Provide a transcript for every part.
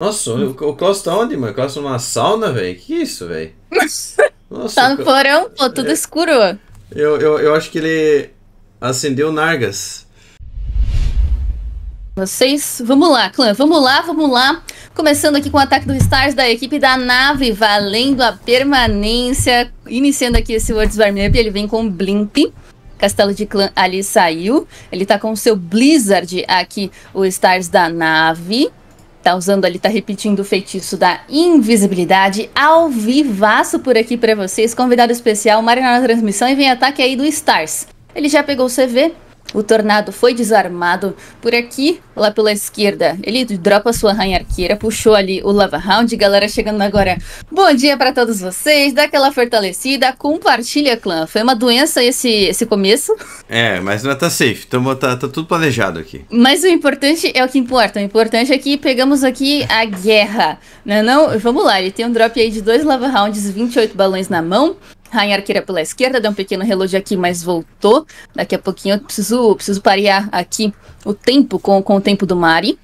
Nossa, o, o Klaus tá onde, mano? O Klaus tá numa sauna, velho? Que isso, velho? tá no porão, pô, é. tudo é... escuro. Eu, eu, eu acho que ele acendeu Nargas. Vocês, vamos lá, clã, vamos lá, vamos lá. Começando aqui com o ataque dos Stars da equipe da nave, valendo a permanência. Iniciando aqui esse World Warmup, ele vem com Blimp. Castelo de Clã ali saiu. Ele tá com o seu Blizzard aqui, o Stars da nave. Tá usando ali, tá repetindo o feitiço da invisibilidade ao vivaço por aqui para vocês. Convidado especial, Marina na transmissão e vem ataque aí do Stars. Ele já pegou o CV, o tornado foi desarmado por aqui, lá pela esquerda. Ele dropa sua rainha arqueira, puxou ali o Lava Round. Galera, chegando agora. Bom dia para todos vocês, dá aquela fortalecida, compartilha, clã. Foi uma doença esse, esse começo. É, mas é tá safe, Tamo, então, tá, tá tudo planejado aqui. Mas o importante é o que importa. O importante é que pegamos aqui a guerra, né? Não, não, vamos lá, ele tem um drop aí de dois Lava Rounds, 28 balões na mão. Rainha Arqueira pela esquerda, deu um pequeno relógio aqui, mas voltou. Daqui a pouquinho eu preciso, preciso parear aqui o tempo com, com o tempo do Mari.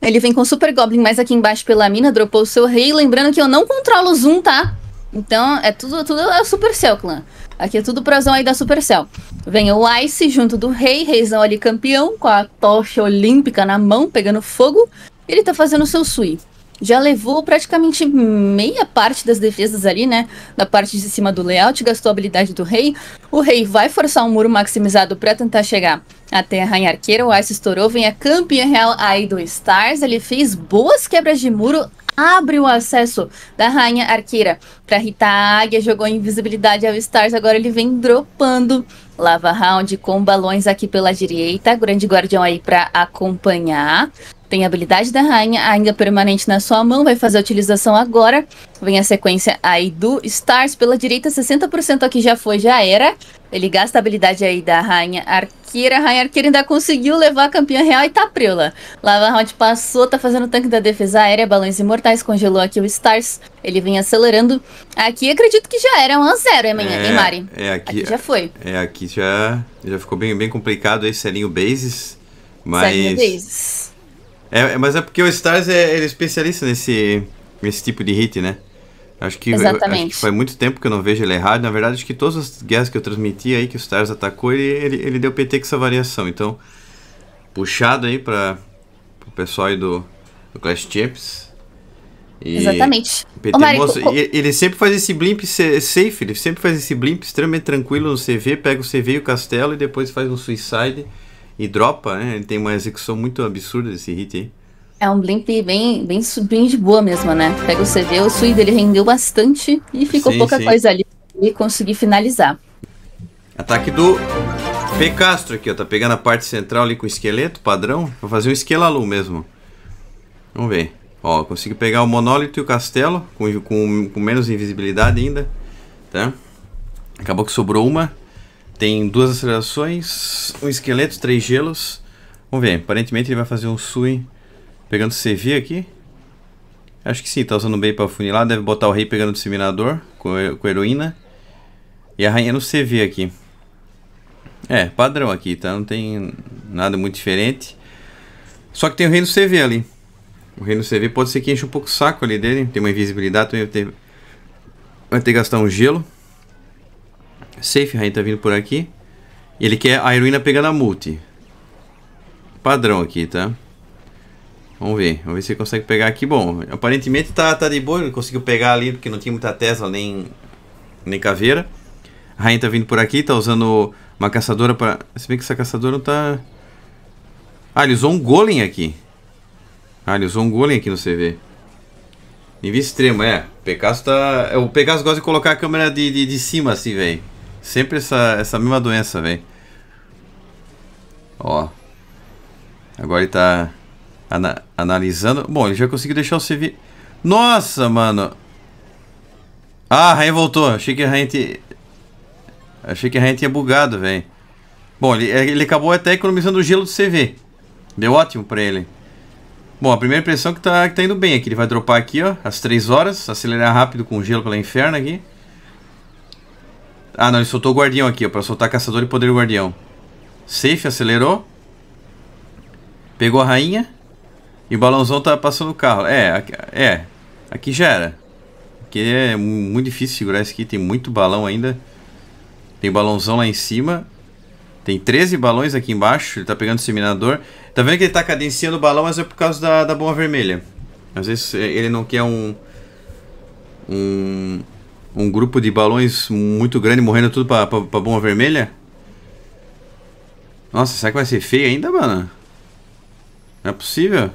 Ele vem com Super Goblin mais aqui embaixo pela mina, dropou o seu rei. Lembrando que eu não controlo o zoom, tá? Então é tudo, tudo é Supercell, clã. Aqui é tudo prosão aí da Supercell. Vem o Ice junto do rei, reizão ali campeão, com a tocha olímpica na mão, pegando fogo. Ele tá fazendo o seu Sui já levou praticamente meia parte das defesas ali, né? Da parte de cima do layout, gastou a habilidade do rei. O rei vai forçar um muro maximizado para tentar chegar até a Rainha Arqueira. O Ice estourou, vem a campeã real aí do Stars. Ele fez boas quebras de muro, abre o acesso da Rainha Arqueira para Rita Águia, jogou invisibilidade ao Stars, agora ele vem dropando Lava Round com balões aqui pela direita, Grande Guardião aí para acompanhar. Tem a habilidade da rainha, ainda permanente na sua mão, vai fazer a utilização agora. Vem a sequência aí do Stars pela direita, 60% aqui já foi, já era. Ele gasta a habilidade aí da Rainha Arqueira. A Rainha Arqueira ainda conseguiu levar a campeã real e tá preula. Lava Round passou, tá fazendo o tanque da defesa aérea, balões imortais, congelou aqui o Stars. Ele vem acelerando. Aqui acredito que já era 1 a 0 hein, é, hein, Mari? É, aqui, aqui, já foi. É, aqui já, já ficou bem, bem complicado esse selinho bases. Mas. Selinho bases. É, é, mas é porque o Stars é, ele é especialista nesse, nesse tipo de hit, né? Acho que, Exatamente. Eu, acho que faz muito tempo que eu não vejo ele errado. Na verdade, acho que todas as guerras que eu transmiti aí, que o Stars atacou, ele, ele, ele deu PT com essa variação. Então, puxado aí para o pessoal aí do, do Clash Champs. E Exatamente. PT Mário, e, ele sempre faz esse blimp safe, ele sempre faz esse blimp extremamente tranquilo no CV, pega o CV e o castelo e depois faz um suicide e dropa, né? Ele tem uma execução muito absurda desse hit aí. É um blimp bem, bem, bem de boa mesmo, né? Pega o CV, o swing dele rendeu bastante e ficou sim, pouca sim. coisa ali e consegui finalizar. Ataque do P. Castro aqui, ó. Tá pegando a parte central ali com o esqueleto padrão. Vou fazer o esquelalu mesmo. Vamos ver. Ó, consegui pegar o monólito e o castelo com, com, com menos invisibilidade ainda, tá? Acabou que sobrou uma tem duas acelerações, um esqueleto, três gelos. Vamos ver, aparentemente ele vai fazer um Sui pegando CV aqui. Acho que sim, tá usando o bem pra funilar, deve botar o rei pegando o disseminador com, com heroína. E a rainha no CV aqui. É, padrão aqui, tá? Não tem nada muito diferente. Só que tem o rei no CV ali. O rei no CV pode ser que enche um pouco o saco ali dele. Tem uma invisibilidade, também então vai ter, vai ter que gastar um gelo. Safe, Safeheim tá vindo por aqui. Ele quer a heroína pegando a multi. Padrão aqui, tá? Vamos ver. Vamos ver se ele consegue pegar aqui. Bom, aparentemente tá, tá de boa. Ele conseguiu pegar ali porque não tinha muita Tesla nem, nem caveira. A rainha tá vindo por aqui. Tá usando uma caçadora pra... Se bem que essa caçadora não tá... Ah, ele usou um golem aqui. Ah, ele usou um golem aqui no CV. Nível extremo, é. Tá- é o Pegasus tá... O Pegasus gosta de colocar a câmera de, de, de cima assim, velho. Sempre essa, essa mesma doença, velho. Ó. Agora ele tá ana analisando. Bom, ele já conseguiu deixar o CV. Nossa, mano. Ah, a rainha voltou. Achei que a rainha tinha... Achei que a rainha tinha bugado, velho. Bom, ele, é, ele acabou até economizando o gelo do CV. Deu ótimo pra ele. Bom, a primeira impressão é que tá, que tá indo bem aqui. Ele vai dropar aqui, ó, às 3 horas. Acelerar rápido com o gelo pela inferno aqui. Ah, não, ele soltou o guardião aqui, ó. Pra soltar caçador e poder guardião. Safe, acelerou. Pegou a rainha. E o balãozão tá passando o carro. É, é. Aqui já era. Aqui é muito difícil segurar esse aqui. Tem muito balão ainda. Tem balãozão lá em cima. Tem 13 balões aqui embaixo. Ele tá pegando o seminador. Tá vendo que ele tá cadenciando o balão, mas é por causa da, da bomba vermelha. Às vezes é, ele não quer um... Um, um grupo de balões muito grande morrendo tudo pra, pra, pra bomba vermelha? Nossa, será que vai ser feio ainda, mano? Não é possível.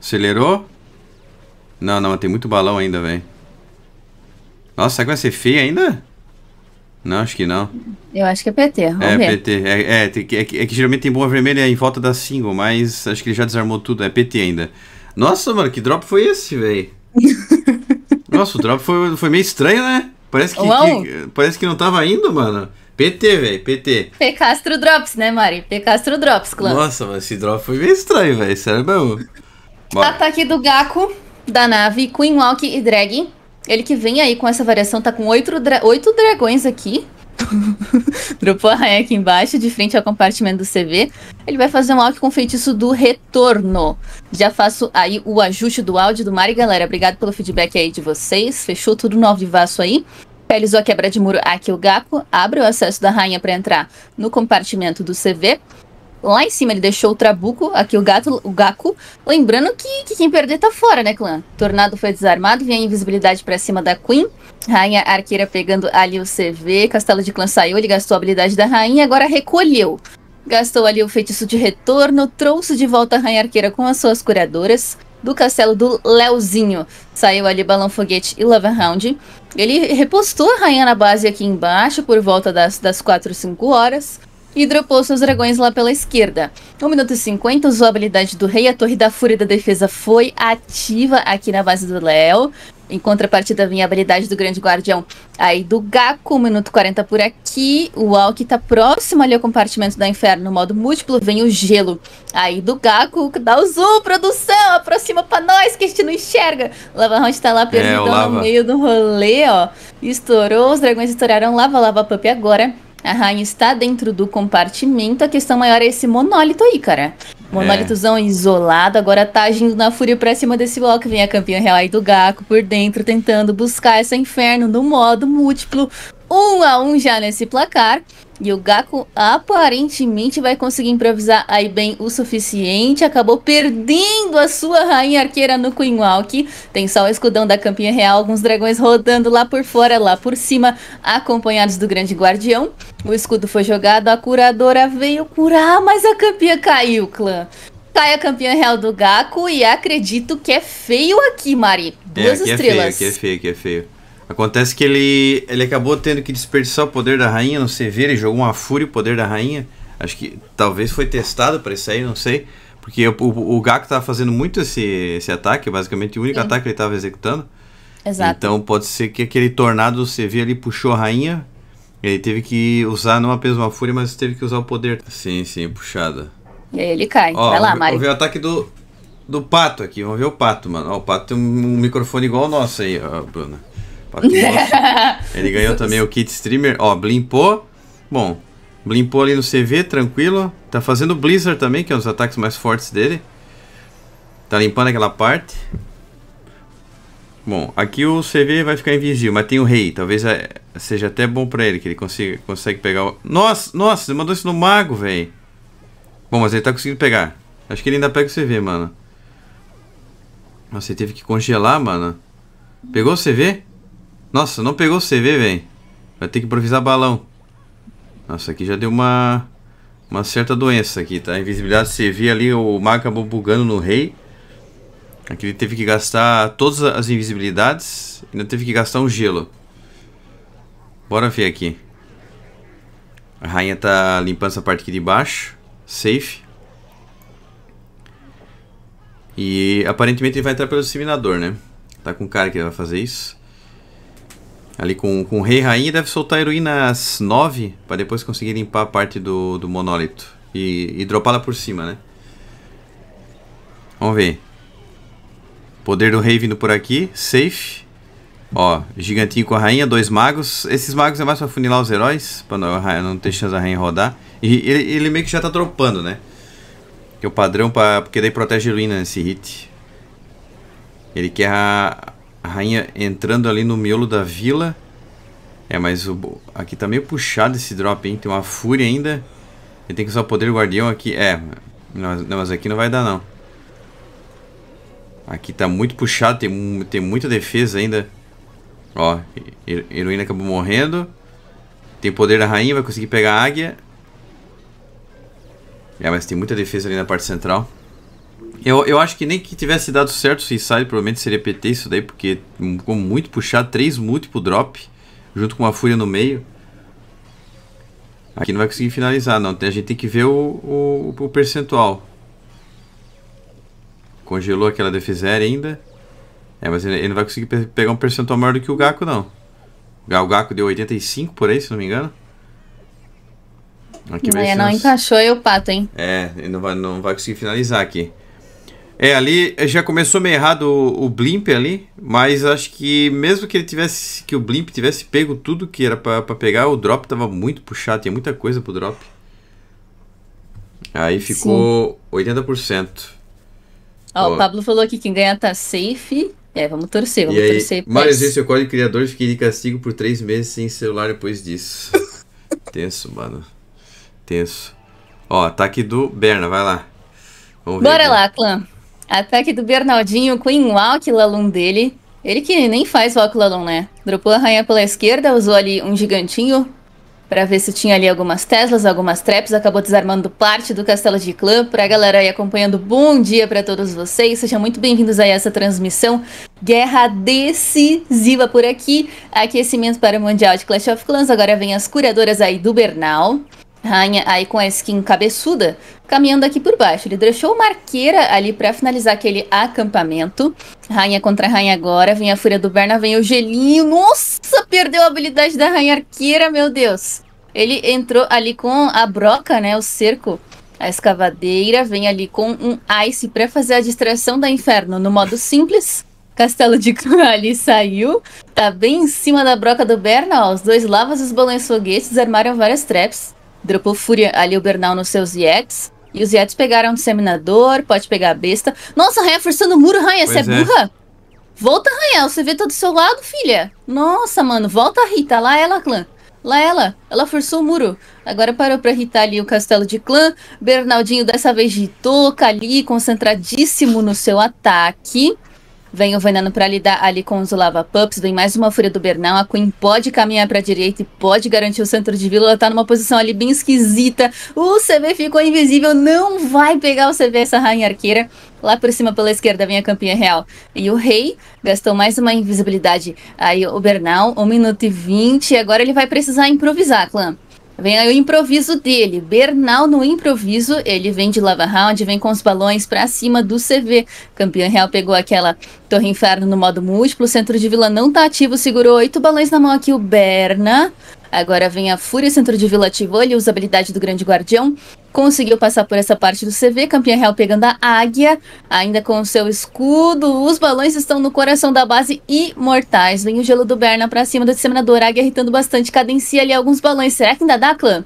Acelerou? Não, não, tem muito balão ainda, velho. Nossa, será que vai ser feio ainda? Não, acho que não. Eu acho que é PT, vamos é, ver. PT. É, é, é, que, é, é que geralmente tem bomba vermelha em volta da single, mas acho que ele já desarmou tudo. É PT ainda. Nossa, mano, que drop foi esse, velho? Nossa, o drop foi, foi meio estranho, né? Parece que, que, parece que não tava indo, mano. PT, velho, PT. P Castro Drops, né, Mari? P Castro Drops, clã. Nossa, mas esse drop foi meio estranho, velho. Sério mesmo. Ataque do Gaku, da nave, Queen Walk e Drag. Ele que vem aí com essa variação, tá com oito, dra oito dragões aqui. dropou a aqui embaixo, de frente ao compartimento do CV. Ele vai fazer um áudio com feitiço do retorno. Já faço aí o ajuste do áudio do Mari, galera. Obrigado pelo feedback aí de vocês. Fechou tudo no vaso aí. Realizou a quebra de muro aqui o Gaco. Abre o acesso da rainha para entrar no compartimento do CV lá em cima ele deixou o Trabuco, aqui o gato, o Gaku. Lembrando que, que quem perder tá fora, né, clã? Tornado foi desarmado, vem a invisibilidade para cima da Queen. Rainha Arqueira pegando ali o CV. Castelo de Clã saiu, ele gastou a habilidade da rainha, agora recolheu. Gastou ali o feitiço de retorno, trouxe de volta a Rainha Arqueira com as suas curadoras. Do castelo do Leozinho saiu ali Balão Foguete e Lava Round. Ele repostou a rainha na base aqui embaixo por volta das, das 4, 5 horas e dropou seus dragões lá pela esquerda. 1 minuto e 50, usou a habilidade do rei, a torre da fúria da defesa foi ativa aqui na base do Léo. Em contrapartida, vem a habilidade do Grande Guardião aí do Gaku, minuto 40 por aqui. O Alck tá próximo ali ao compartimento da Inferno no modo múltiplo. Vem o gelo aí do Gaku. Dá o zoom, produção! Aproxima pra nós que a gente não enxerga. Lava Round tá lá é, perdido é, no meio do rolê, ó. Estourou, os dragões estouraram. Lava, lava, pup agora a rainha está dentro do compartimento, a questão maior é esse monólito aí, cara. Monólitozão é. isolado, agora tá agindo na fúria pra cima desse bloco. Vem a campeã real aí do Gaco por dentro, tentando buscar esse inferno no modo múltiplo. Um a um já nesse placar. E o Gaku aparentemente vai conseguir improvisar aí bem o suficiente. Acabou perdendo a sua rainha arqueira no Queen Walk. Tem só o escudão da campinha real, alguns dragões rodando lá por fora, lá por cima, acompanhados do grande guardião. O escudo foi jogado, a curadora veio curar, mas a campeã caiu, clã. Cai a campeã real do Gaku e acredito que é feio aqui, Mari. É, Duas é, aqui estrelas. É feio, aqui é feio, aqui é feio. Acontece que ele, ele acabou tendo que desperdiçar o poder da rainha no Severo e jogou uma fúria o poder da rainha. Acho que talvez foi testado para isso aí, não sei. Porque o, o, Gaku tava fazendo muito esse, esse ataque, basicamente o único Sim. ataque que ele tava executando. Exato. Então pode ser que aquele tornado do Severo ali puxou a rainha. Ele teve que usar não apenas uma fúria, mas teve que usar o poder. Sim, sim, puxada. E aí ele cai. Ó, Vai lá, Mari. Vamos ver o ataque do, do pato aqui. Vamos ver o pato, mano. Ó, o pato tem um, um microfone igual o nosso aí, ó, Bruna. Ele ganhou também o kit streamer. Ó, blimpou. Bom, blimpou ali no CV, tranquilo. Tá fazendo Blizzard também, que é um dos ataques mais fortes dele. Tá limpando aquela parte. Bom, aqui o CV vai ficar invisível, mas tem o rei. Talvez é, seja até bom pra ele, que ele consiga, consegue pegar o... Nossa, nossa, ele mandou isso no mago, velho. Bom, mas ele tá conseguindo pegar. Acho que ele ainda pega o CV, mano. Nossa, ele teve que congelar, mano. Pegou o CV? Nossa, não pegou o CV, velho. Vai ter que improvisar balão. Nossa, aqui já deu uma... Uma certa doença aqui, tá? Invisibilidade CV ali, o mago acabou bugando no rei. Aqui ele teve que gastar todas as invisibilidades. Ainda teve que gastar um gelo. Bora ver aqui. A rainha tá limpando essa parte aqui de baixo. Safe. E aparentemente ele vai entrar pelo disseminador, né? Tá com cara que ele vai fazer isso ali com, com o rei e rainha, deve soltar a heroína às 9 para depois conseguir limpar a parte do, do monólito e, e dropá-la por cima, né? Vamos ver. Poder do rei vindo por aqui, safe. Ó, gigantinho com a rainha, dois magos. Esses magos é mais para funilar os heróis, para não, ter chance da rainha rodar. E ele, ele meio que já tá dropando, né? Que é o padrão pra. Porque daí protege a heroína nesse hit. Ele quer a, a rainha entrando ali no miolo da vila. É, mas o, aqui tá meio puxado esse drop, hein? Tem uma fúria ainda. Ele tem que usar o poder guardião aqui. É, não, mas aqui não vai dar, não. Aqui tá muito puxado, tem, tem muita defesa ainda. Ó, heroína acabou morrendo. Tem poder da rainha, vai conseguir pegar a águia. É, mas tem muita defesa ali na parte central. Eu, eu acho que nem que tivesse dado certo o Suicide, provavelmente seria PT isso daí, porque ficou muito puxado, 3 múltiplo drop, junto com uma fúria no meio. Aqui não vai conseguir finalizar, não. A gente tem que ver o, o, o percentual. Congelou aquela df ainda. É, mas ele, não vai conseguir pegar um percentual maior do que o Gaco, não. O Gaco deu 85 por aí, se não me engano. Aqui é, não encaixou eu, Pato, hein? É, ele não vai, não vai conseguir finalizar aqui. É, ali já começou meio errado o, o, Blimp ali, mas acho que mesmo que ele tivesse. que o Blimp tivesse pego tudo que era para pegar, o drop tava muito puxado, tinha muita coisa pro drop. Aí ficou Sim. 80%. Ó, oh, o Pablo falou aqui que quem ganhar tá safe. É, vamos torcer, vamos e aí, torcer. Mário Zé, seu código criador, fiquei de castigo por três meses sem celular depois disso. Tenso, mano. Tenso. Ó, ataque tá do Berna, vai lá. Vamos Bora ver, lá, clã. Ataque do Bernardinho com o lalum dele. Ele que nem faz o lalum né? Dropou a rainha pela esquerda, usou ali um gigantinho para ver se tinha ali algumas Teslas, algumas traps, acabou desarmando parte do castelo de clã. Pra galera aí acompanhando, bom dia para todos vocês. Sejam muito bem-vindos a essa transmissão. Guerra decisiva por aqui. Aquecimento para o Mundial de Clash of Clans. Agora vem as curadoras aí do Bernal. Rainha aí com a skin cabeçuda, caminhando aqui por baixo. Ele deixou uma arqueira ali para finalizar aquele acampamento. Rainha contra rainha agora, vem a fúria do Berna, vem o gelinho. Nossa, perdeu a habilidade da rainha arqueira, meu Deus. Ele entrou ali com a broca, né, o cerco. A escavadeira vem ali com um ice para fazer a distração da inferno no modo simples. Castelo de Crua ali saiu. Tá bem em cima da broca do Berna, ó. Os dois lavas, os balões foguetes, armaram várias traps. Dropou fúria ali o Bernal nos seus Yets. E os Yets pegaram o disseminador, pode pegar a besta. Nossa, Ranha forçando o muro, Ranha, você é, é burra? Volta, Ranha, você vê todo do seu lado, filha. Nossa, mano, volta, Rita. Lá ela, clã. Lá ela, ela forçou o muro. Agora parou pra irritar ali o castelo de clã. Bernaldinho dessa vez toca ali concentradíssimo no seu ataque. Vem o Veneno para lidar ali com os Lava Pups, vem mais uma fúria do Bernal. A Queen pode caminhar para direita e pode garantir o centro de vila. Ela tá numa posição ali bem esquisita. O CV ficou invisível, não vai pegar o CV essa rainha arqueira. Lá por cima, pela esquerda, vem a campinha real. E o rei gastou mais uma invisibilidade. Aí o Bernal, 1 minuto e 20. Agora ele vai precisar improvisar, clã. Tá vem aí o improviso dele. Bernal no improviso, ele vem de Lava Round, vem com os balões para cima do CV. Campeão Real pegou aquela Torre Inferno no modo múltiplo, o centro de vila não tá ativo, segurou oito balões na mão aqui o Berna. Agora vem a Fúria Centro de Vila Tivoli, usabilidade a do Grande Guardião. Conseguiu passar por essa parte do CV, campeã real pegando a águia, ainda com o seu escudo. Os balões estão no coração da base imortais. Vem o gelo do Berna pra cima do disseminador, águia irritando bastante, cadencia ali alguns balões. Será que ainda dá, clã?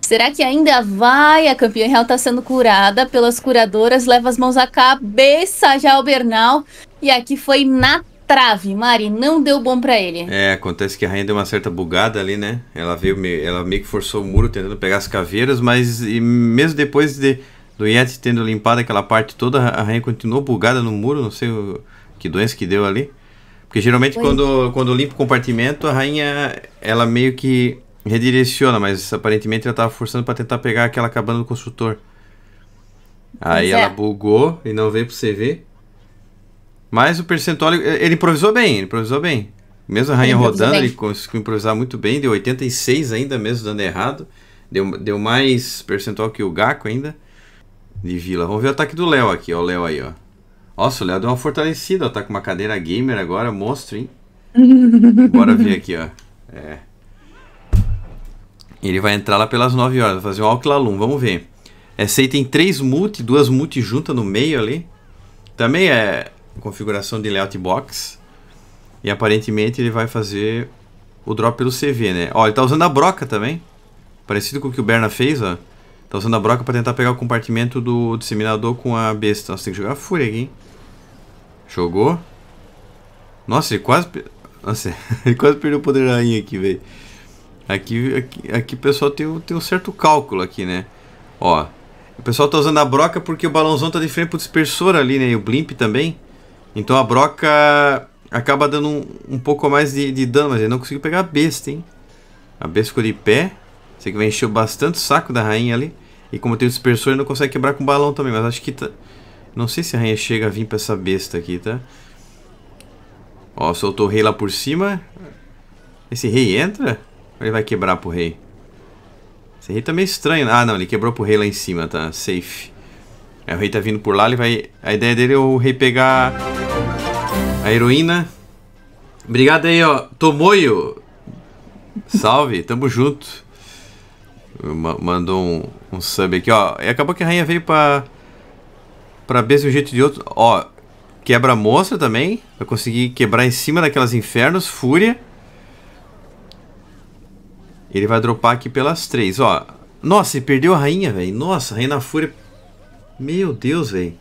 Será que ainda vai? A campeã real tá sendo curada pelas curadoras, leva as mãos à cabeça já o Bernal. E aqui foi na trave, Mari, não deu bom para ele. É, acontece que a rainha deu uma certa bugada ali, né? Ela veio, meio, ela meio que forçou o muro tentando pegar as caveiras, mas mesmo depois de, do Yeti tendo limpado aquela parte toda, a rainha continuou bugada no muro, não sei o, que doença que deu ali. Porque geralmente Oi. quando, quando limpa o compartimento, a rainha, ela meio que redireciona, mas aparentemente ela tava forçando para tentar pegar aquela cabana do construtor. Aí é. ela bugou e não veio pro CV. Mas o percentual, ele improvisou bem, ele improvisou bem. Mesmo a rainha ele rodando, bem. ele conseguiu improvisar muito bem, deu 86 ainda, mesmo dando errado. Deu, deu mais percentual que o Gaco ainda. De vila. Vamos ver o ataque do Léo aqui, ó. O Léo aí, ó. Nossa, o Léo deu uma fortalecida, ó. Tá com uma cadeira gamer agora, monstro, hein? Bora ver aqui, ó. É. Ele vai entrar lá pelas 9 horas, vai fazer um Alclalum, vamos ver. É, aí tem três multi, duas multi juntas no meio ali. Também é configuração de layout box. E aparentemente ele vai fazer o drop pelo CV, né? Ó, ele tá usando a broca também. Parecido com o que o Berna fez, ó. Tá usando a broca pra tentar pegar o compartimento do disseminador com a besta. Nossa, tem que jogar a fúria aqui, hein? Jogou. Nossa, ele quase... Nossa, ele quase perdeu o poder da rainha aqui, velho. Aqui, aqui, aqui o pessoal tem, tem um certo cálculo aqui, né? Ó, o pessoal tá usando a broca porque o balãozão tá de frente pro dispersor ali, né? E o blimp também. Então a broca acaba dando um, um pouco mais de, de, dano, mas ele não conseguiu pegar a besta, hein? A besta ficou de pé. Sei que vai encher bastante o saco da rainha ali. E como tem o dispersor, ele não consegue quebrar com o balão também, mas acho que tá... Não sei se a rainha chega a vir pra essa besta aqui, tá? Ó, soltou o rei lá por cima. Esse rei entra? Ou ele vai quebrar pro rei? Esse rei tá meio estranho. Ah, não, ele quebrou pro rei lá em cima, tá? Safe. Aí o rei tá vindo por lá, ele vai. A ideia dele é o rei pegar a heroína. Obrigado aí, ó. Tomoyo! Salve, tamo junto. Mandou um, um sub aqui, ó. E acabou que a rainha veio pra. pra ver um jeito de outro. Ó, quebra monstra também. Vai conseguir quebrar em cima daquelas infernos, fúria. Ele vai dropar aqui pelas três, ó. Nossa, e perdeu a rainha, velho. Nossa, a rainha fúria meu Deus, velho.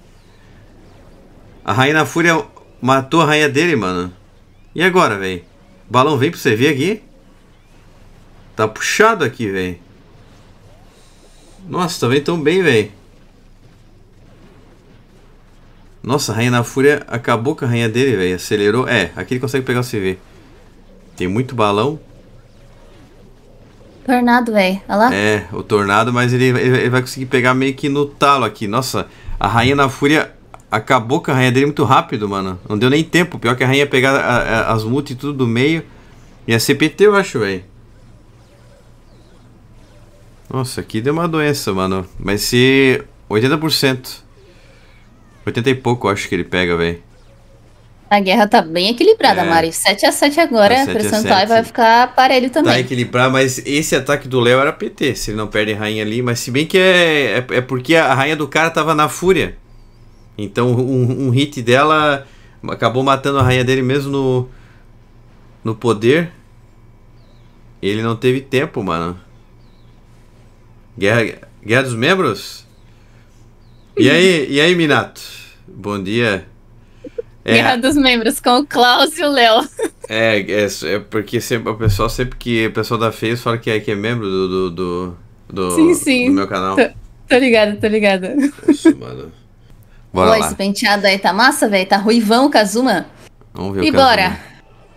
A Rainha Fúria matou a rainha dele, mano. E agora, velho? Balão vem pra você ver aqui. Tá puxado aqui, velho. Nossa, também tá tão bem, velho. Nossa, a Rainha na Fúria acabou com a rainha dele, velho. Acelerou. É, aqui ele consegue pegar o CV. Tem muito balão. Tornado velho. É, olha lá. É, o tornado, mas ele, ele vai conseguir pegar meio que no talo aqui. Nossa, a rainha na fúria acabou com a rainha dele muito rápido, mano. Não deu nem tempo. Pior que a rainha pegar a, a, as multas e tudo do meio. E a CPT, eu acho, velho. Nossa, aqui deu uma doença, mano. Mas se. 80%. 80 e pouco, eu acho que ele pega, velho. A guerra tá bem equilibrada, é. Mari. 7 a 7 agora, tá 7 percentual vai ficar parelho tá também. Tá equilibrar, mas esse ataque do Léo era PT, se ele não perde a rainha ali. Mas se bem que é, é, é porque a rainha do cara tava na fúria. Então um, um, hit dela acabou matando a rainha dele mesmo no, no poder. Ele não teve tempo, mano. Guerra, guerra dos membros? E aí, e aí, Minato? Bom dia. É. Guerra dos Membros com o Klaus e o Léo. É, é, é, porque sempre, o pessoal sempre que o pessoal da fez fala que é, que é membro do, do, do, sim, sim. do meu canal. Tô, ligada, tô ligada. Isso, mano. Bora Pô, lá. esse penteado aí tá massa, velho. Tá ruivão, Kazuma. Vamos ver e o Kazuma. bora.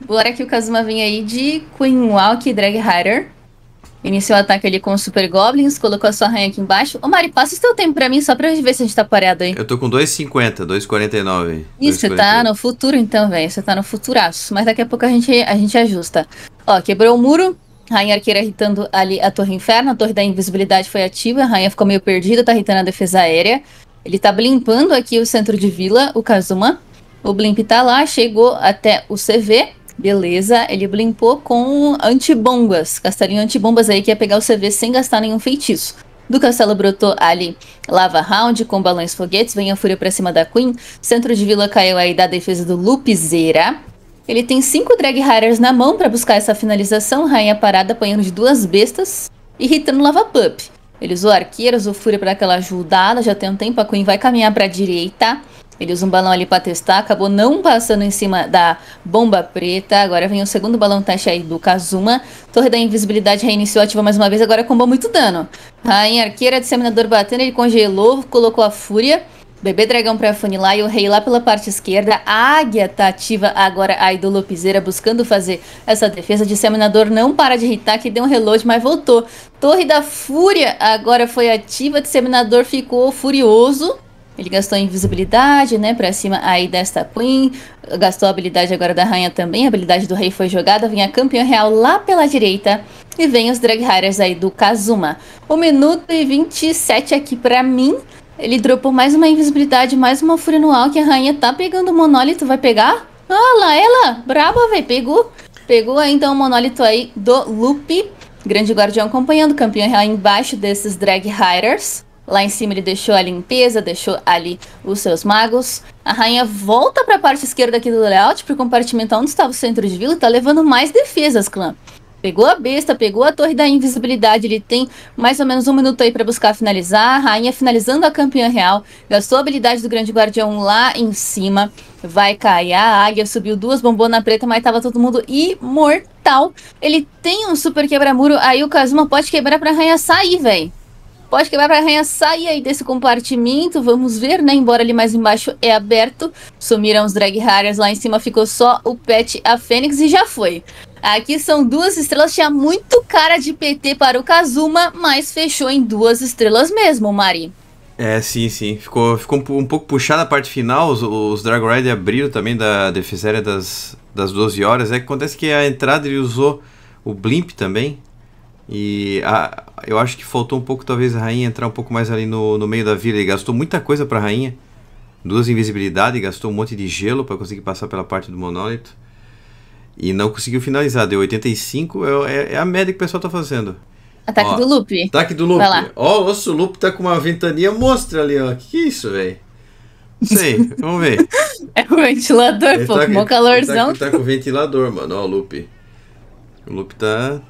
Bora que o Kazuma vem aí de Queen Walk Drag Rider. Iniciou o ataque ali com os Super Goblins, colocou a sua rainha aqui embaixo. Ô Mari, passa o seu tempo pra mim só pra ver se a gente tá pareado aí. Eu tô com 2,50, 2,49. Isso, você tá no futuro então, velho. Você tá no futuraço. Mas daqui a pouco a gente, a gente ajusta. Ó, quebrou o muro. Rainha Arqueira irritando ali a Torre Inferno. A Torre da Invisibilidade foi ativa. A Rainha ficou meio perdida, tá irritando a defesa aérea. Ele tá blimpando aqui o centro de vila, o Kazuma. O Blimp tá lá, chegou até o CV. Beleza, ele blimpou com antibombas. Castelinho antibombas aí que ia pegar o CV sem gastar nenhum feitiço. Do castelo brotou ali Lava Round com balões foguetes, vem a fúria pra cima da Queen. Centro de vila caiu aí da defesa do Lupizeira. Ele tem cinco Drag Riders na mão para buscar essa finalização. Rainha parada apanhando de duas bestas, irritando Lava Pup. Ele usou arqueiros, usou Fúria para aquela ajudada, já tem um tempo. A Queen vai caminhar para a direita. Ele usa um balão ali para testar, acabou não passando em cima da bomba preta. Agora vem o segundo balão teste aí do Kazuma. Torre da Invisibilidade reiniciou ativa mais uma vez, agora combou muito dano. Rainha Arqueira, Disseminador batendo, ele congelou, colocou a Fúria. Bebê Dragão pra funilar e o Rei lá pela parte esquerda. A Águia tá ativa agora, aí do Lopizeira buscando fazer essa defesa. Disseminador não para de irritar, que deu um reload, mas voltou. Torre da Fúria agora foi ativa, Disseminador ficou furioso ele gastou invisibilidade, né, pra cima aí desta Queen. Gastou a habilidade agora da Rainha também. A habilidade do Rei foi jogada. Vem a campeão real lá pela direita. E vem os Drag Riders aí do Kazuma. 1 minuto e 27 aqui pra mim. Ele dropou mais uma invisibilidade, mais uma fúria no que A Rainha tá pegando o monólito. Vai pegar? Ah lá, ela! Brava, velho. Pegou. Pegou aí, então o monólito aí do Loop. Grande Guardião acompanhando. Campeão real embaixo desses Drag Riders. Lá em cima ele deixou a limpeza, deixou ali os seus magos. A rainha volta para a parte esquerda aqui do layout para compartimentar onde estava o centro de vila e tá levando mais defesas, clã. Pegou a besta, pegou a torre da invisibilidade. Ele tem mais ou menos um minuto aí para buscar finalizar. A rainha finalizando a campeã real. Gastou a habilidade do grande guardião lá em cima. Vai cair a águia. Subiu duas bombona preta, mas tava todo mundo imortal. Ele tem um super quebra-muro. Aí o Kazuma pode quebrar pra rainha sair, velho. Pode quebrar para arranhar sair aí desse compartimento. Vamos ver, né? Embora ali mais embaixo é aberto. Sumiram os drag harriers. Lá em cima ficou só o Pet, a Fênix e já foi. Aqui são duas estrelas, tinha muito cara de PT para o Kazuma, mas fechou em duas estrelas mesmo, Mari. É, sim, sim. Ficou, ficou um, um pouco puxado a parte final, os, os Drag Rider abriram também da defesa das, das 12 horas. É que acontece que a entrada ele usou o Blimp também, e a, eu acho que faltou um pouco, talvez, a rainha entrar um pouco mais ali no, no meio da vila. Ele gastou muita coisa pra rainha. Duas invisibilidades, gastou um monte de gelo para conseguir passar pela parte do monólito. E não conseguiu finalizar. Deu 85, é, é, é a média que o pessoal tá fazendo. Ataque ó, do loop. Ataque do loop. Ó, o loop tá com uma ventania monstra ali, ó. Que, que é isso, velho? Sei, vamos ver. é o ventilador, ele pô, tá, com um calorzão. Ele tá, ele tá com o ventilador, mano. Ó, o loop. O loop tá,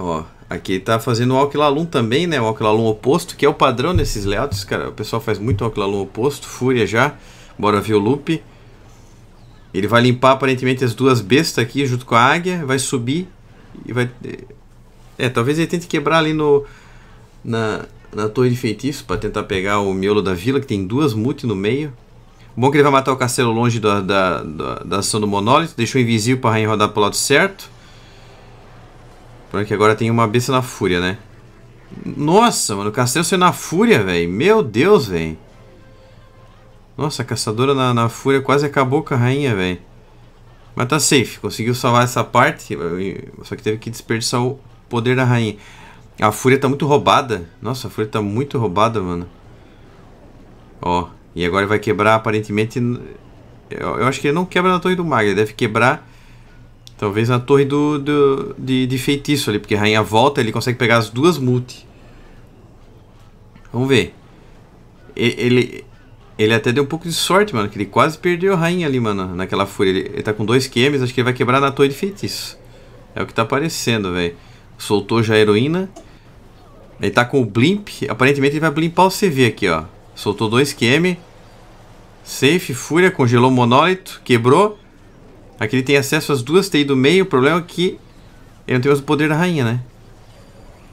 Ó, aqui tá fazendo o Alquilalum também, né? O Alquilalum oposto, que é o padrão nesses layouts, cara. O pessoal faz muito Alquilalum oposto. Fúria já. Bora ver o loop. Ele vai limpar aparentemente as duas bestas aqui junto com a águia. Vai subir e vai... É, talvez ele tente quebrar ali no... Na, na torre de feitiço para tentar pegar o miolo da vila, que tem duas mute no meio. Bom que ele vai matar o castelo longe da, da, da, da ação do monólito. Deixou invisível para a rainha rodar para o lado certo. Pena que agora tem uma besta na fúria, né? Nossa, mano, o castelo saiu na fúria, velho. Meu Deus, velho. Nossa, a caçadora na, na fúria quase acabou com a rainha, velho. Mas tá safe, conseguiu salvar essa parte, eh, só que teve que desperdiçar o poder da rainha. A fúria tá muito roubada. Nossa, a fúria tá muito roubada, mano. Ó, e agora vai quebrar aparentemente... Eu, eu acho que ele não quebra na torre do mago, ele deve quebrar Talvez na torre do, do de, de, feitiço ali, porque a rainha volta, ele consegue pegar as duas multi. Vamos ver. Ele, ele até deu um pouco de sorte, mano, que ele quase perdeu a rainha ali, mano, naquela fúria. Ele, ele tá com dois quemes, acho que ele vai quebrar na torre de feitiço. É o que tá aparecendo, velho. Soltou já a heroína. Ele tá com o blimp. Aparentemente ele vai blimpar o CV aqui, ó. Soltou dois QM. Safe, fúria, congelou o monólito, quebrou. Aqui ele tem acesso às duas TI do meio. O problema é que ele não tem o poder da rainha, né?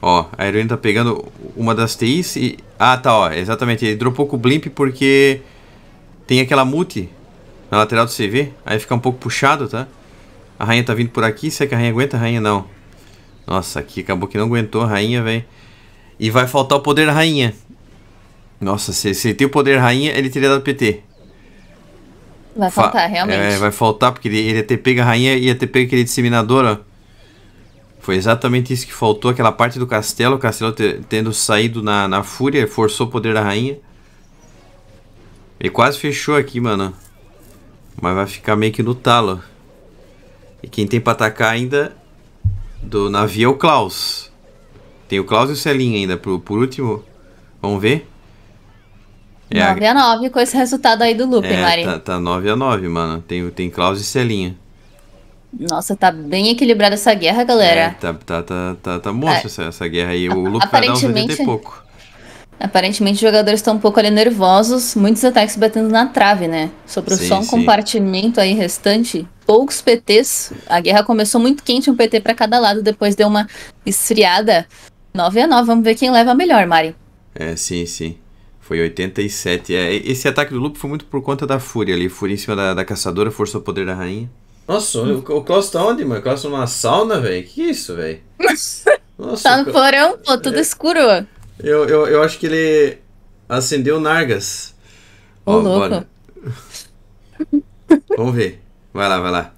Ó, a heroína tá pegando uma das TIs e... Ah, tá, ó. Exatamente. Ele dropou com o Blimp porque tem aquela multi na lateral do CV. Aí fica um pouco puxado, tá? A rainha tá vindo por aqui. Será é que a rainha aguenta? A rainha não. Nossa, aqui acabou que não aguentou a rainha, velho. E vai faltar o poder rainha. Nossa, se, se ele tem o poder rainha, ele teria dado PT. Vai faltar, Fa realmente. É, vai faltar, porque ele, ele ia ter pego a rainha e ia ter pego aquele disseminador, ó. Foi exatamente isso que faltou, aquela parte do castelo, o castelo te, tendo saído na, na fúria, forçou o poder da rainha. Ele quase fechou aqui, mano. Mas vai ficar meio que no talo. E quem tem pra atacar ainda do navio é o Klaus. Tem o Klaus e o Celinho ainda, por, por último. Vamos ver. 9x9 é. com esse resultado aí do Lupe, é, Mari. Tá, tá 9x9, mano. Tem, tem Klaus e Celinha. Nossa, tá bem equilibrada essa guerra, galera. É, tá, tá, tá, tá, tá moça é. essa, essa guerra aí. O Lupe vai dar uns 80 e pouco. Aparentemente os jogadores estão um pouco ali nervosos, muitos ataques batendo na trave, né? Sobre sim, só um sim. compartimento aí restante, poucos PTs. A guerra começou muito quente, um PT para cada lado, depois deu uma esfriada. 9 a 9, vamos ver quem leva melhor, Mari. É, sim, sim. Foi 87. É, esse ataque do Lupo foi muito por conta da Fúria ali. Fúria em cima da, da caçadora, forçou o poder da rainha. Nossa, o, o Klaus tá onde, mano? O Klaus numa sauna, velho? Que isso, velho? tá no porão, pô, é. tudo é, escuro. Eu, eu, eu acho que ele acendeu Nargas. Ó, oh, louco. Bora. Vamos ver. Vai lá, vai lá.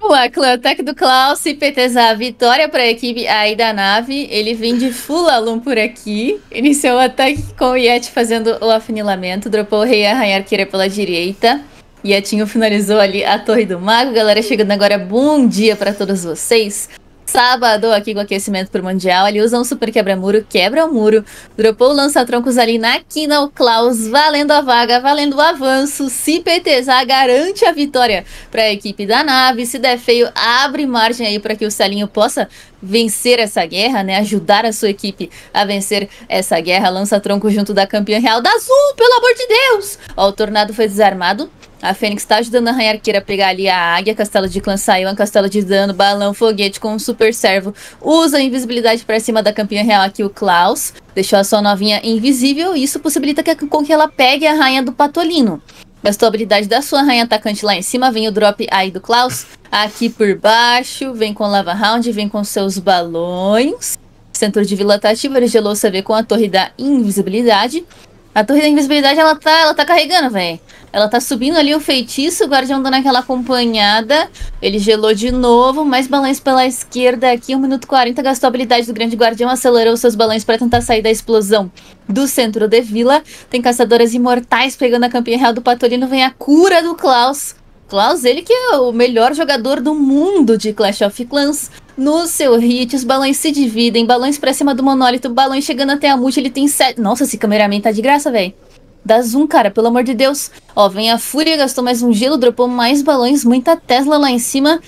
Vamos lá, Cleotec do Klaus e PTZ, vitória para a equipe aí da nave. Ele vem de aluno por aqui. Iniciou o ataque com o Yeti fazendo o afunilamento. Dropou o Rei Arranha Arqueira pela direita. Yetinho finalizou ali a Torre do Mago. Galera, chegando agora, bom dia para todos vocês. Sábado, aqui com aquecimento pro Mundial, ele usa um super quebra-muro, quebra o muro, dropou o lança-troncos ali na quina, o Klaus valendo a vaga, valendo o avanço, se petezar, garante a vitória para a equipe da nave, se der feio, abre margem aí para que o Celinho possa vencer essa guerra, né, ajudar a sua equipe a vencer essa guerra, lança-tronco junto da campeã real da Azul, pelo amor de Deus! Ó, o Tornado foi desarmado, a Fênix tá ajudando a Arqueira a pegar ali a águia, castelo de clã Sailan, é castelo de dano, balão, foguete com um super servo. Usa a invisibilidade para cima da campeã real aqui, o Klaus. Deixou a sua novinha invisível e isso possibilita que, com que ela pegue a rainha do Patolino. Gastou a habilidade da sua rainha atacante lá em cima, vem o drop aí do Klaus. Aqui por baixo, vem com Lava Round, vem com seus balões. Centro de Vila tá ativo, ele gelou o com a Torre da Invisibilidade. A Torre da Invisibilidade, ela tá, ela tá carregando, velho. Ela tá subindo ali o feitiço, o guardião dando aquela acompanhada. Ele gelou de novo, mais balões pela esquerda aqui. 1 minuto 40, gastou a habilidade do grande guardião, acelerou seus balões para tentar sair da explosão do centro de vila. Tem caçadoras imortais pegando a campinha real do Patolino. Vem a cura do Klaus. Klaus, ele que é o melhor jogador do mundo de Clash of Clans. No seu hit, os balões se dividem, balões pra cima do monólito, balões chegando até a multi, ele tem sete... Nossa, esse cameraman tá de graça, velho. Dá zoom, cara, pelo amor de Deus. Ó, vem a Fúria, gastou mais um gelo, dropou mais balões, muita Tesla lá em cima.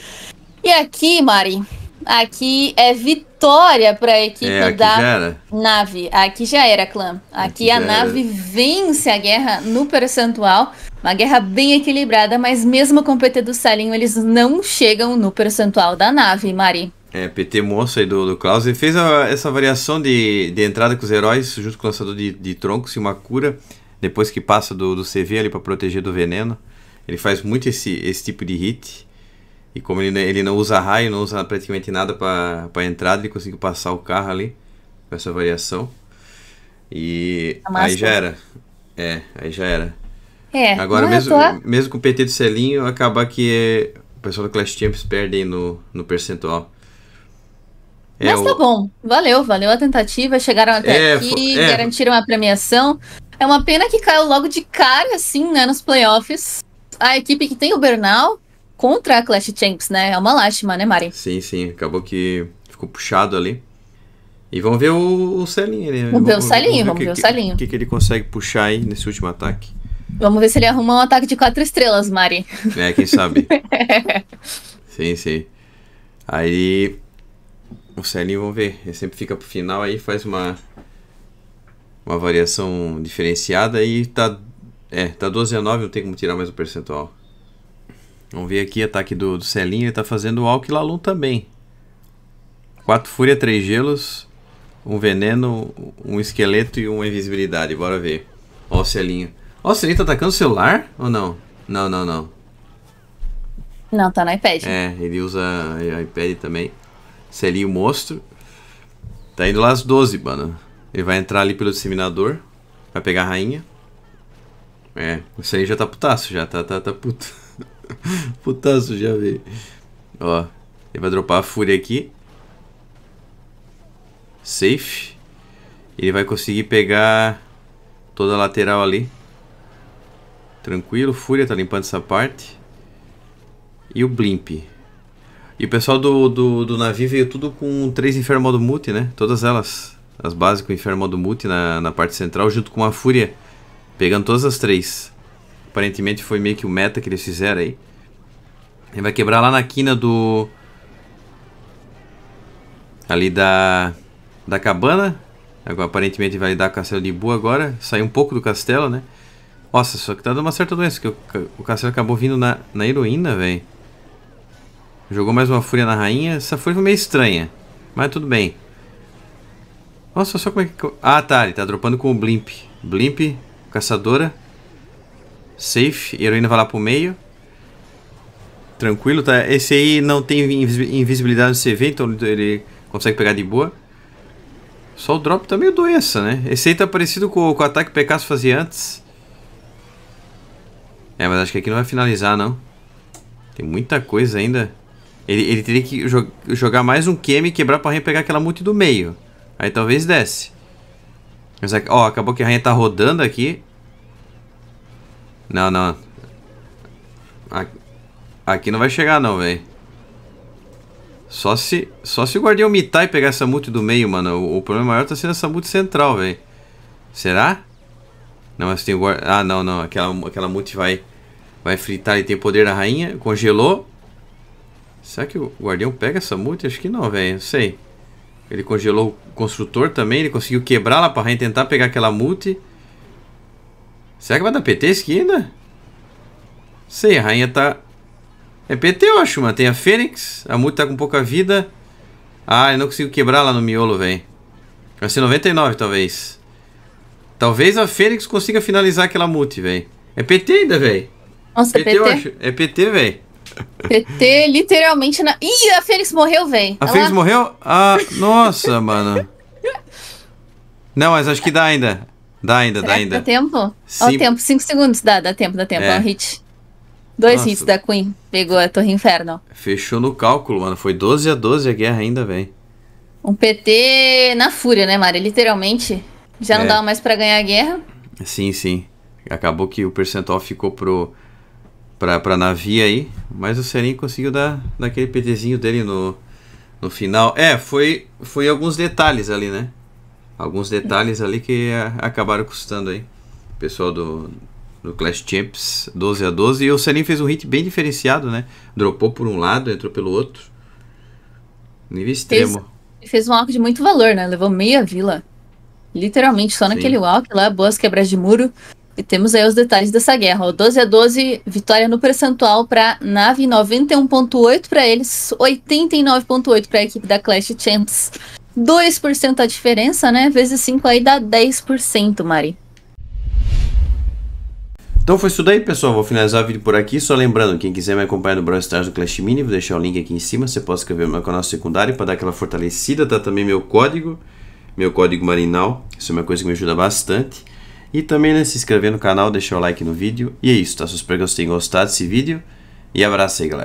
E aqui, Mari, aqui é vitória para a equipe é, da nave. Aqui já era, clã. Aqui, aqui a nave era. vence a guerra no percentual. Uma guerra bem equilibrada, mas mesmo com o PT do Salinho, eles não chegam no percentual da nave, Mari. É, PT moço aí do, do Klaus. Ele fez a, essa variação de, de entrada com os heróis, junto com o lançador de, de troncos e uma cura depois que passa do, do CV ali para proteger do veneno. Ele faz muito esse, esse tipo de hit. E como ele, ele não usa raio, não usa praticamente nada para entrada, ele conseguiu passar o carro ali com essa variação. E tá aí já né? era. É, aí já era. É, Agora, é mesmo, tô... mesmo com o PT do Celinho, acabar que é, o pessoal do Clash Champs perdem no, no percentual. É, Mas tá o... bom, valeu, valeu a tentativa, chegaram até é, aqui, é. garantiram a premiação. É uma pena que caiu logo de cara, assim, né, nos playoffs. A equipe que tem o Bernal contra a Clash Champs, né? É uma lástima, né, Mari? Sim, sim. Acabou que ficou puxado ali. E vamos ver o, o Celinho, ali. Né? Vamos ver o Celinho, vamos ver, o Celinho. O que, que ele consegue puxar aí nesse último ataque? Vamos ver se ele arruma um ataque de quatro estrelas, Mari. É, quem sabe. sim, sim. Aí. O Celinho, vamos ver. Ele sempre fica pro final aí, faz uma uma variação diferenciada e tá é, tá 12 a 9, não tem como tirar mais o percentual. Vamos ver aqui, ataque do, do Celinho, ele tá fazendo o Alck Lalum também. 4 fúria, 3 gelos, um veneno, um esqueleto e uma invisibilidade, bora ver. Ó o Celinho. Ó o Celinho tá atacando o celular ou não? Não, não, não. Não, tá no iPad. É, ele usa iPad também. Celinho monstro. Tá indo lá às 12, mano. Ele vai entrar ali pelo disseminador. Vai pegar a rainha. É, isso aí já tá putaço, já tá, tá, tá puto. putaço já veio. Ó, ele vai dropar a fúria aqui. Safe. Ele vai conseguir pegar toda a lateral ali. Tranquilo, Fúria tá limpando essa parte. E o Blimp. E o pessoal do, do, do navio veio tudo com três enfermos do né? Todas elas. As bases com o Inferno Modo Multi na, na parte central, junto com a Fúria. Pegando todas as três. Aparentemente foi meio que o meta que eles fizeram aí. Ele vai quebrar lá na quina do... Ali da... Da cabana. Agora, aparentemente vai dar o castelo de Boa agora. Saiu um pouco do castelo, né? Nossa, só que tá dando uma certa doença. que o, o castelo acabou vindo na, na heroína, velho. Jogou mais uma fúria na rainha. Essa fúria foi meio estranha. Mas tudo bem. Nossa, só como é que... Ah, tá, ele tá dropando com o Blimp. Blimp, caçadora. Safe, heroína vai lá pro meio. Tranquilo, tá? Esse aí não tem invisibilidade no CV, então ele consegue pegar de boa. Só o drop tá meio doença, né? Esse aí tá parecido com, com o ataque que o fazia antes. É, mas acho que aqui não vai finalizar, não. Tem muita coisa ainda. Ele, ele teria que jo jogar mais um Kemi e quebrar pra pegar aquela multi do meio. Aí talvez desce. Mas, é ó, acabou que a rainha tá rodando aqui. Não, não. Aqui não vai chegar não, velho. Só se, só se o guardião mitar e pegar essa multi do meio, mano. O, o problema maior tá sendo essa multi central, velho. Será? Não, mas tem o guard... Ah, não, não. Aquela, aquela multi vai, vai fritar e tem poder da rainha. Congelou. Será que o guardião pega essa multi? Acho que não, velho. Não sei. Ele congelou o construtor também. Ele conseguiu quebrar lá para tentar pegar aquela multi. Será que vai dar PT isso aqui ainda? Sei, a rainha tá... É PT, eu acho, mano. Tem a Fênix. A multi tá com pouca vida. Ah, ele não conseguiu quebrar lá no miolo, velho. Vai ser 99, talvez. Talvez a Fênix consiga finalizar aquela multi, velho. É PT ainda, velho. Nossa, PT, é PT? Eu acho. É PT, velho. PT literalmente na. Ih, a Fênix morreu, véi. A Fênix morreu? Ah, nossa, mano. Não, mas acho que dá ainda. Dá ainda, Será dá ainda. Dá tempo? Sim. o tempo, 5 segundos dá, dá tempo, dá tempo. É. é, um hit. Dois nossa. hits da Queen. Pegou a Torre Inferno. Fechou no cálculo, mano. Foi 12 a 12 a guerra ainda, véi. Um PT na fúria, né, Mari? Literalmente. Já não é. dava mais para ganhar a guerra. Sim, sim. Acabou que o percentual ficou pro pra, pra Navi aí. Mas o Serinho conseguiu dar, dar aquele PTzinho dele no, no final. É, foi, foi alguns detalhes ali, né? Alguns detalhes ali que a, é, acabaram custando aí. pessoal do, do Clash Champs 12 a 12 e o Selim fez um hit bem diferenciado, né? Dropou por um lado, entrou pelo outro. Nível extremo. Fez, fez um walk de muito valor, né? Levou meia vila. Literalmente, só Sim. naquele walk lá, boas quebras de muro. E temos aí os detalhes dessa guerra. 12 a 12, vitória no percentual para Nave, 91.8 para eles, 89.8 para a equipe da Clash Champs. 2% a diferença, né? Vezes 5 aí dá 10%, Mari. Então foi isso daí, pessoal. Vou finalizar o vídeo por aqui. Só lembrando, quem quiser me acompanhar no Brawl Stars do Clash Mini, vou deixar o link aqui em cima. Você pode escrever no meu canal secundário para dar aquela fortalecida. Tá também meu código, meu código marinal. Isso é uma coisa que me ajuda bastante. E também né, se inscrever no canal, deixar o like no vídeo. E é isso, tá? Se vocês gostado desse vídeo. E abraço aí, galera.